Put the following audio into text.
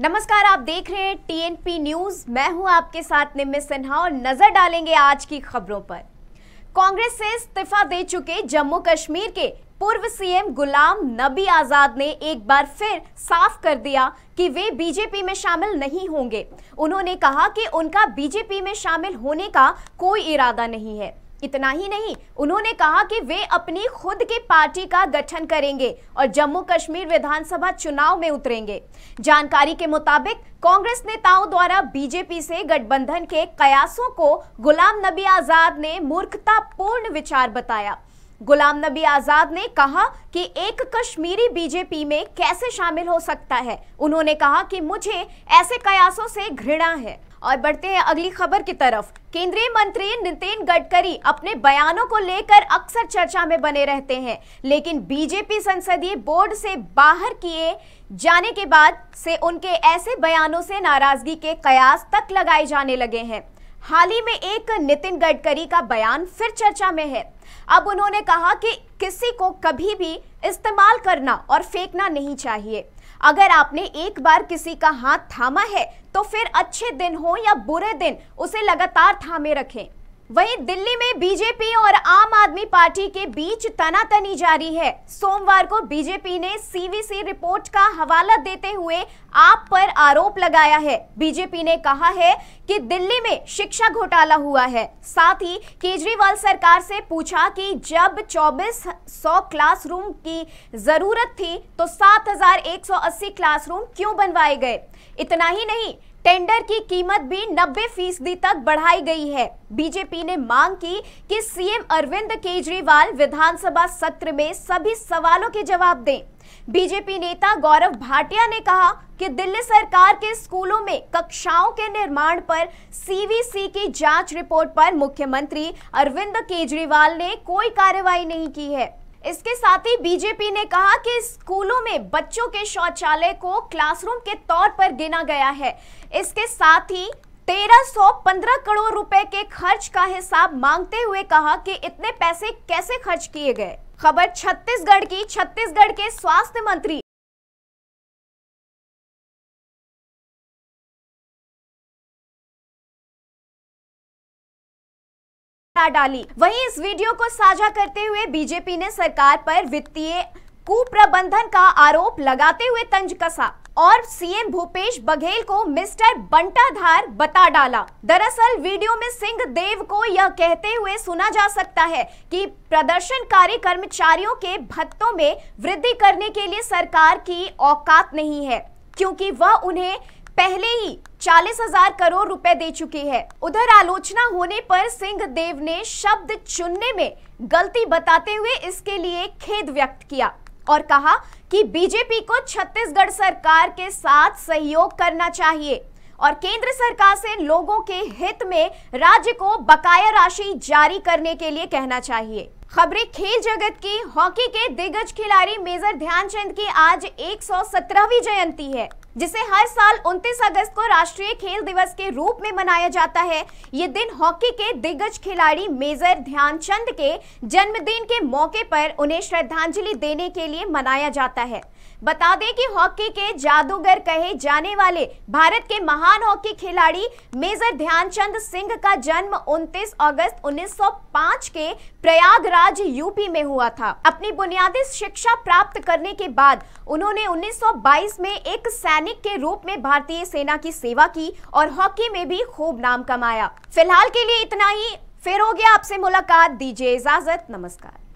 नमस्कार आप देख रहे हैं टीएनपी न्यूज मैं हूं आपके साथ निम्य सिन्हा और नजर डालेंगे आज की खबरों पर कांग्रेस से इस्तीफा दे चुके जम्मू कश्मीर के पूर्व सीएम गुलाम नबी आजाद ने एक बार फिर साफ कर दिया कि वे बीजेपी में शामिल नहीं होंगे उन्होंने कहा कि उनका बीजेपी में शामिल होने का कोई इरादा नहीं है इतना ही नहीं उन्होंने कहा कि वे अपनी खुद की पार्टी का गठन करेंगे और जम्मू कश्मीर विधानसभा चुनाव में उतरेंगे जानकारी के मुताबिक कांग्रेस नेताओं द्वारा बीजेपी से गठबंधन के कयासों को गुलाम नबी आजाद ने मूर्खतापूर्ण विचार बताया गुलाम नबी आजाद ने कहा कि एक कश्मीरी बीजेपी में कैसे शामिल हो सकता है उन्होंने कहा कि मुझे ऐसे कयासों से घृणा है और बढ़ते हैं अगली खबर की तरफ केंद्रीय मंत्री नितिन गडकरी अपने बयानों को लेकर अक्सर चर्चा में बने रहते हैं लेकिन बीजेपी संसदीय बोर्ड से बाहर किए जाने के बाद से उनके ऐसे बयानों से नाराजगी के कयास तक लगाए जाने लगे हैं हाल ही में एक नितिन गडकरी का बयान फिर चर्चा में है अब उन्होंने कहा कि किसी को कभी भी इस्तेमाल करना और फेंकना नहीं चाहिए अगर आपने एक बार किसी का हाथ थामा है तो फिर अच्छे दिन हो या बुरे दिन उसे लगातार थामे रखें वहीं दिल्ली में बीजेपी और आम आदमी पार्टी के बीच तनातनी जारी है सोमवार को बीजेपी ने सीवीसी रिपोर्ट का हवाला देते हुए आप पर आरोप लगाया है बीजेपी ने कहा है कि दिल्ली में शिक्षा घोटाला हुआ है साथ ही केजरीवाल सरकार से पूछा कि जब 2400 क्लासरूम की जरूरत थी तो 7180 क्लासरूम क्यों बनवाए गए इतना ही नहीं टेंडर की कीमत भी 90 फीसदी तक बढ़ाई गई है बीजेपी ने मांग की कि सीएम अरविंद केजरीवाल विधानसभा सत्र में सभी सवालों के जवाब दें बीजेपी नेता गौरव भाटिया ने कहा कि दिल्ली सरकार के स्कूलों में कक्षाओं के निर्माण पर सीवीसी की जांच रिपोर्ट पर मुख्यमंत्री अरविंद केजरीवाल ने कोई कार्रवाई नहीं की है इसके साथ ही बीजेपी ने कहा कि स्कूलों में बच्चों के शौचालय को क्लासरूम के तौर पर गिना गया है इसके साथ ही 1315 करोड़ रुपए के खर्च का हिसाब मांगते हुए कहा कि इतने पैसे कैसे खर्च किए गए खबर छत्तीसगढ़ की छत्तीसगढ़ के स्वास्थ्य मंत्री डाली वहीं इस वीडियो को साझा करते हुए बीजेपी ने सरकार पर वित्तीय कुप्रबंधन का आरोप लगाते हुए तंज कसा और सीएम भूपेश बघेल को मिस्टर बंटाधार बता डाला दरअसल वीडियो में सिंह देव को यह कहते हुए सुना जा सकता है कि प्रदर्शनकारी कर्मचारियों के भत्तों में वृद्धि करने के लिए सरकार की औकात नहीं है क्योंकि वह उन्हें पहले ही चालीस हजार करोड़ रुपए दे चुकी है उधर आलोचना होने पर सिंह देव ने शब्द चुनने में गलती बताते हुए इसके लिए खेद व्यक्त किया और कहा कि बीजेपी को छत्तीसगढ़ सरकार के साथ सहयोग करना चाहिए और केंद्र सरकार से लोगों के हित में राज्य को बकाया राशि जारी करने के लिए कहना चाहिए खबरें खेल जगत की हॉकी के दिग्गज खिलाड़ी मेजर ध्यानचंद की आज 117वीं जयंती है जिसे हर साल 29 अगस्त को राष्ट्रीय खेल दिवस के रूप में मनाया जाता है ये दिन हॉकी के दिग्गज खिलाड़ी मेजर ध्यानचंद के जन्मदिन के मौके पर उन्हें श्रद्धांजलि देने के लिए मनाया जाता है बता दें कि हॉकी के जादूगर कहे जाने वाले भारत के महान हॉकी खिलाड़ी मेजर ध्यानचंद सिंह का जन्म 29 अगस्त 1905 के प्रयागराज यूपी में हुआ था अपनी बुनियादी शिक्षा प्राप्त करने के बाद उन्होंने 1922 में एक सैनिक के रूप में भारतीय सेना की सेवा की और हॉकी में भी खूब नाम कमाया फिलहाल के लिए इतना ही फिर हो गया आपसे मुलाकात दीजिए इजाजत नमस्कार